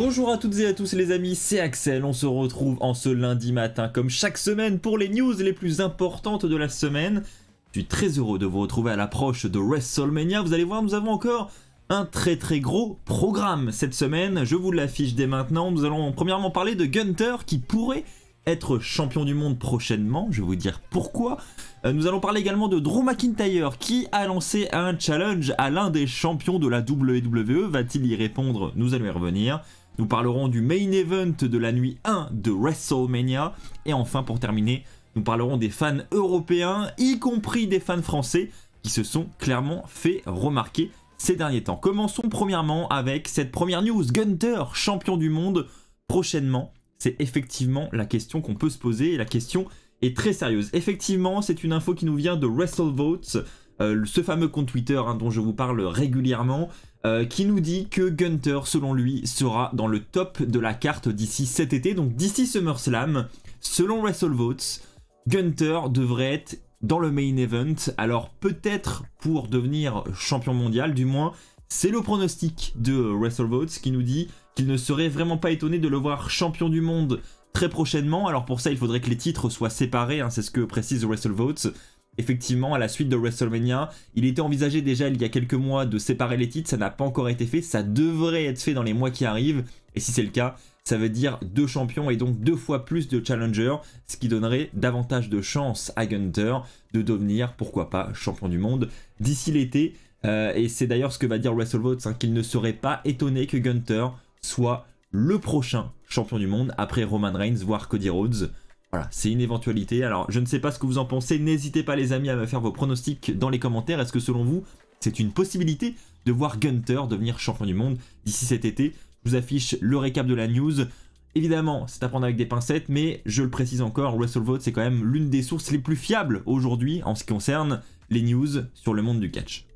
Bonjour à toutes et à tous les amis, c'est Axel, on se retrouve en ce lundi matin comme chaque semaine pour les news les plus importantes de la semaine. Je suis très heureux de vous retrouver à l'approche de WrestleMania, vous allez voir nous avons encore un très très gros programme cette semaine, je vous l'affiche dès maintenant, nous allons premièrement parler de Gunther qui pourrait être champion du monde prochainement, je vais vous dire pourquoi. Euh, nous allons parler également de Drew McIntyre qui a lancé un challenge à l'un des champions de la WWE. Va-t-il y répondre Nous allons y revenir. Nous parlerons du main event de la nuit 1 de WrestleMania. Et enfin, pour terminer, nous parlerons des fans européens, y compris des fans français, qui se sont clairement fait remarquer ces derniers temps. Commençons premièrement avec cette première news. Gunter, champion du monde, prochainement. C'est effectivement la question qu'on peut se poser et la question est très sérieuse. Effectivement, c'est une info qui nous vient de WrestleVotes, euh, ce fameux compte Twitter hein, dont je vous parle régulièrement, euh, qui nous dit que Gunter, selon lui, sera dans le top de la carte d'ici cet été, donc d'ici SummerSlam. Selon WrestleVotes, Gunter devrait être dans le main event, alors peut-être pour devenir champion mondial, du moins, c'est le pronostic de WrestleVotes qui nous dit qu'il ne serait vraiment pas étonné de le voir champion du monde très prochainement. Alors pour ça, il faudrait que les titres soient séparés, hein, c'est ce que précise WrestleVotes effectivement à la suite de WrestleMania. Il était envisagé déjà il y a quelques mois de séparer les titres, ça n'a pas encore été fait, ça devrait être fait dans les mois qui arrivent, et si c'est le cas, ça veut dire deux champions et donc deux fois plus de challengers, ce qui donnerait davantage de chances à Gunter de devenir, pourquoi pas, champion du monde d'ici l'été. Euh, et c'est d'ailleurs ce que va dire WrestleVotes, hein, qu'il ne serait pas étonné que Gunter soit le prochain champion du monde après Roman Reigns, voire Cody Rhodes. Voilà, c'est une éventualité. Alors, je ne sais pas ce que vous en pensez. N'hésitez pas, les amis, à me faire vos pronostics dans les commentaires. Est-ce que, selon vous, c'est une possibilité de voir Gunter devenir champion du monde d'ici cet été Je vous affiche le récap de la news. Évidemment, c'est à prendre avec des pincettes, mais je le précise encore, WrestleVote, c'est quand même l'une des sources les plus fiables aujourd'hui en ce qui concerne les news sur le monde du catch.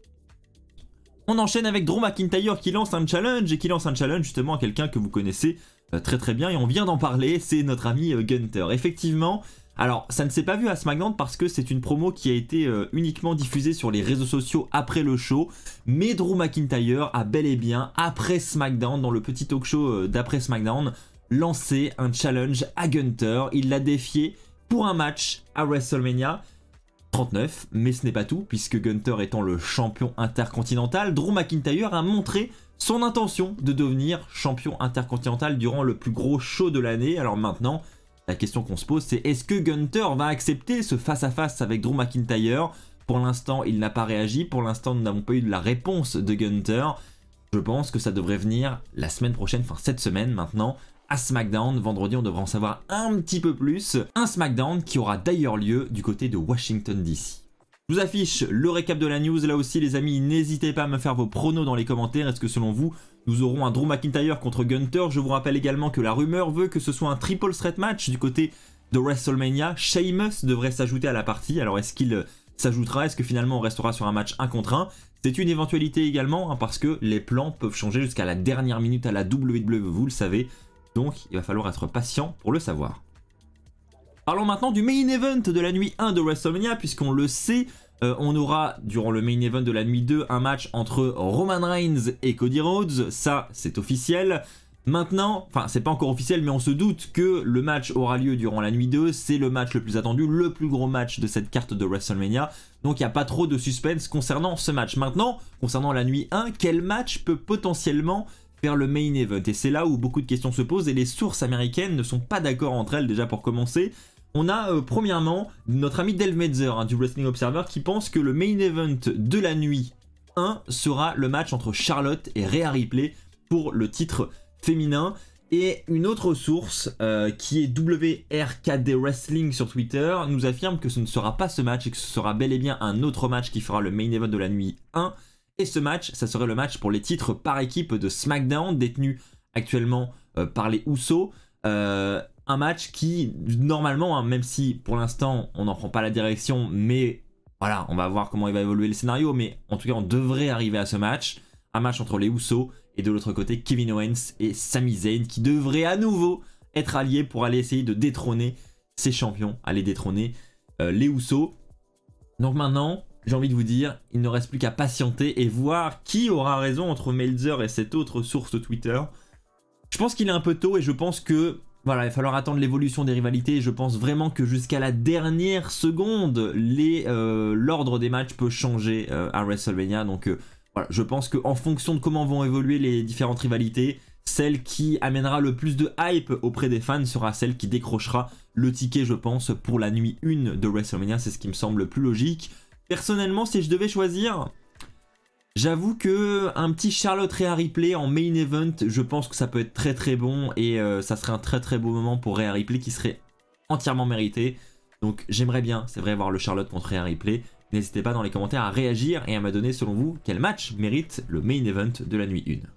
On enchaîne avec Drew McIntyre qui lance un challenge et qui lance un challenge justement à quelqu'un que vous connaissez euh, très très bien et on vient d'en parler, c'est notre ami euh, Gunter. Effectivement, alors ça ne s'est pas vu à SmackDown parce que c'est une promo qui a été euh, uniquement diffusée sur les réseaux sociaux après le show, mais Drew McIntyre a bel et bien, après SmackDown, dans le petit talk show d'après SmackDown, lancé un challenge à Gunter, il l'a défié pour un match à WrestleMania. 39, mais ce n'est pas tout, puisque Gunter étant le champion intercontinental, Drew McIntyre a montré son intention de devenir champion intercontinental durant le plus gros show de l'année. Alors maintenant, la question qu'on se pose, c'est est-ce que Gunter va accepter ce face-à-face avec Drew McIntyre Pour l'instant, il n'a pas réagi, pour l'instant, nous n'avons pas eu de la réponse de Gunter. Je pense que ça devrait venir la semaine prochaine, enfin cette semaine maintenant, à SmackDown. Vendredi, on devra en savoir un petit peu plus. Un SmackDown qui aura d'ailleurs lieu du côté de Washington DC. Je vous affiche le récap de la news là aussi les amis, n'hésitez pas à me faire vos pronos dans les commentaires, est-ce que selon vous nous aurons un Drew McIntyre contre Gunter Je vous rappelle également que la rumeur veut que ce soit un triple threat match du côté de WrestleMania, Sheamus devrait s'ajouter à la partie, alors est-ce qu'il euh, s'ajoutera, est-ce que finalement on restera sur un match 1 contre 1 C'est une éventualité également hein, parce que les plans peuvent changer jusqu'à la dernière minute à la WWE, vous le savez, donc il va falloir être patient pour le savoir. Parlons maintenant du main event de la nuit 1 de WrestleMania, puisqu'on le sait, euh, on aura durant le main event de la nuit 2 un match entre Roman Reigns et Cody Rhodes, ça c'est officiel. Maintenant, enfin c'est pas encore officiel, mais on se doute que le match aura lieu durant la nuit 2, c'est le match le plus attendu, le plus gros match de cette carte de WrestleMania, donc il n'y a pas trop de suspense concernant ce match. Maintenant, concernant la nuit 1, quel match peut potentiellement vers le main event. Et c'est là où beaucoup de questions se posent et les sources américaines ne sont pas d'accord entre elles déjà pour commencer. On a euh, premièrement notre ami Del Metzer hein, du Wrestling Observer qui pense que le main event de la nuit 1 sera le match entre Charlotte et Rhea Ripley pour le titre féminin. Et une autre source euh, qui est WRKD Wrestling sur Twitter nous affirme que ce ne sera pas ce match et que ce sera bel et bien un autre match qui fera le main event de la nuit 1 et ce match, ça serait le match pour les titres par équipe de SmackDown, détenu actuellement euh, par les Housseaux. Euh, un match qui, normalement, hein, même si pour l'instant on n'en prend pas la direction, mais voilà, on va voir comment il va évoluer le scénario, mais en tout cas on devrait arriver à ce match. Un match entre les Housseaux et de l'autre côté Kevin Owens et Sami Zayn qui devraient à nouveau être alliés pour aller essayer de détrôner ces champions, aller détrôner euh, les Housseaux. Donc maintenant, j'ai envie de vous dire, il ne reste plus qu'à patienter et voir qui aura raison entre Melzer et cette autre source Twitter. Je pense qu'il est un peu tôt et je pense que voilà, il va falloir attendre l'évolution des rivalités. Je pense vraiment que jusqu'à la dernière seconde, euh, l'ordre des matchs peut changer euh, à WrestleMania. Donc euh, voilà, je pense qu'en fonction de comment vont évoluer les différentes rivalités, celle qui amènera le plus de hype auprès des fans sera celle qui décrochera le ticket, je pense, pour la nuit 1 de WrestleMania. C'est ce qui me semble le plus logique. Personnellement, si je devais choisir, j'avoue que un petit Charlotte Rhea Ripley en main event, je pense que ça peut être très très bon et euh, ça serait un très très beau moment pour Rhea Ripley qui serait entièrement mérité. Donc j'aimerais bien, c'est vrai, voir le Charlotte contre Rhea Ripley. N'hésitez pas dans les commentaires à réagir et à me donner selon vous quel match mérite le main event de la nuit 1.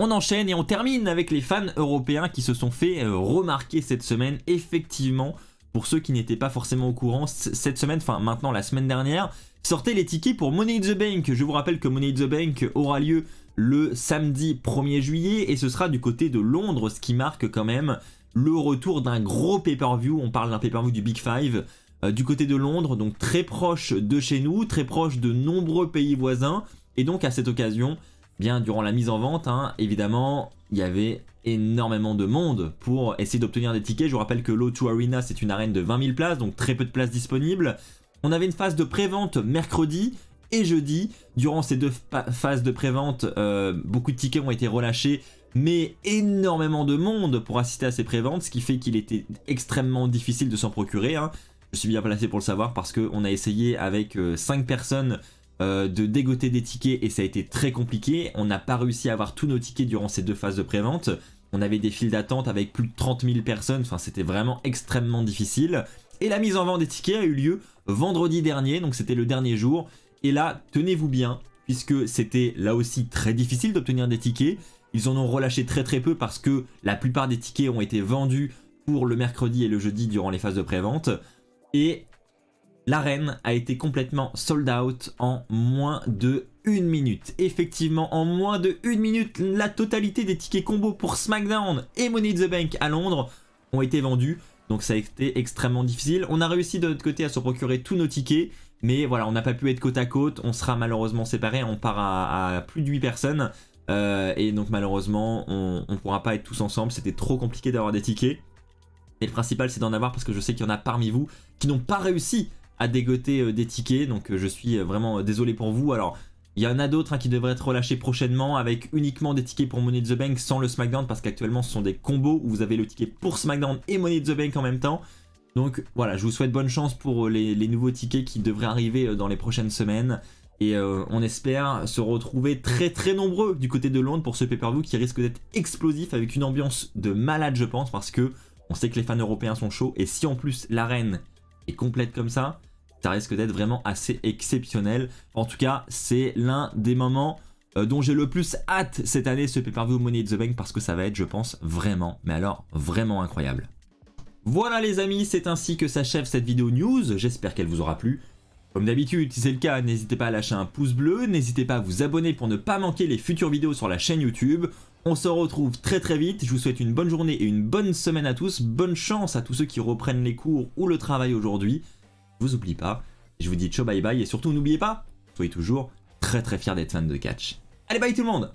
On enchaîne et on termine avec les fans européens qui se sont fait euh, remarquer cette semaine. Effectivement, pour ceux qui n'étaient pas forcément au courant cette semaine, enfin maintenant la semaine dernière, sortez les tickets pour Money in the Bank. Je vous rappelle que Money in the Bank aura lieu le samedi 1er juillet et ce sera du côté de Londres, ce qui marque quand même le retour d'un gros pay-per-view. On parle d'un pay-per-view du Big Five euh, du côté de Londres, donc très proche de chez nous, très proche de nombreux pays voisins. Et donc à cette occasion, bien durant la mise en vente, hein, évidemment, il y avait énormément de monde pour essayer d'obtenir des tickets. Je vous rappelle que l'O2 Arena, c'est une arène de 20 000 places, donc très peu de places disponibles. On avait une phase de pré-vente mercredi et jeudi. Durant ces deux phases de pré-vente, euh, beaucoup de tickets ont été relâchés, mais énormément de monde pour assister à ces pré-ventes, ce qui fait qu'il était extrêmement difficile de s'en procurer. Hein. Je suis bien placé pour le savoir parce qu'on a essayé avec 5 euh, personnes euh, de dégoter des tickets et ça a été très compliqué. On n'a pas réussi à avoir tous nos tickets durant ces deux phases de prévente. On avait des files d'attente avec plus de 30 000 personnes, enfin c'était vraiment extrêmement difficile. Et la mise en vente des tickets a eu lieu vendredi dernier, donc c'était le dernier jour. Et là, tenez-vous bien, puisque c'était là aussi très difficile d'obtenir des tickets. Ils en ont relâché très très peu parce que la plupart des tickets ont été vendus pour le mercredi et le jeudi durant les phases de prévente. Et L'arène a été complètement sold out en moins de une minute. Effectivement, en moins de une minute, la totalité des tickets combo pour SmackDown et Money in the Bank à Londres ont été vendus. Donc ça a été extrêmement difficile. On a réussi de notre côté à se procurer tous nos tickets. Mais voilà, on n'a pas pu être côte à côte. On sera malheureusement séparés. On part à, plus de 8 personnes. Euh, et donc malheureusement, on ne pourra pas être tous ensemble. C'était trop compliqué d'avoir des tickets. Et le principal, c'est d'en avoir parce que je sais qu'il y en a parmi vous qui n'ont pas réussi à dégoter euh, des tickets. Donc euh, je suis euh, vraiment désolé pour vous. Alors il y en a d'autres hein, qui devraient être relâchés prochainement avec uniquement des tickets pour Money the Bank sans le SmackDown parce qu'actuellement ce sont des combos où vous avez le ticket pour SmackDown et Money the Bank en même temps. Donc voilà, je vous souhaite bonne chance pour les, nouveaux tickets qui devraient arriver dans les prochaines semaines. Et on espère se retrouver très très nombreux du côté de Londres pour ce pay-per-view qui risque d'être explosif avec une ambiance de malade je pense parce que on sait que les fans européens sont chauds et si en plus l'arène est complète comme ça, ça risque d'être vraiment assez exceptionnel. En tout cas, c'est l'un des moments euh, dont j'ai le plus hâte cette année, ce pay-per-view Money in the Bank, parce que ça va être, je pense, vraiment, mais alors vraiment incroyable. Voilà les amis, c'est ainsi que s'achève cette vidéo news, j'espère qu'elle vous aura plu. Comme d'habitude, si c'est le cas, n'hésitez pas à lâcher un pouce bleu, n'hésitez pas à vous abonner pour ne pas manquer les futures vidéos sur la chaîne YouTube. On se retrouve très très vite, je vous souhaite une bonne journée et une bonne semaine à tous, bonne chance à tous ceux qui reprennent les cours ou le travail aujourd'hui vous oublie pas. Je vous dis ciao bye bye et surtout n'oubliez pas, soyez toujours très très fiers d'être fan de catch. Allez bye tout le monde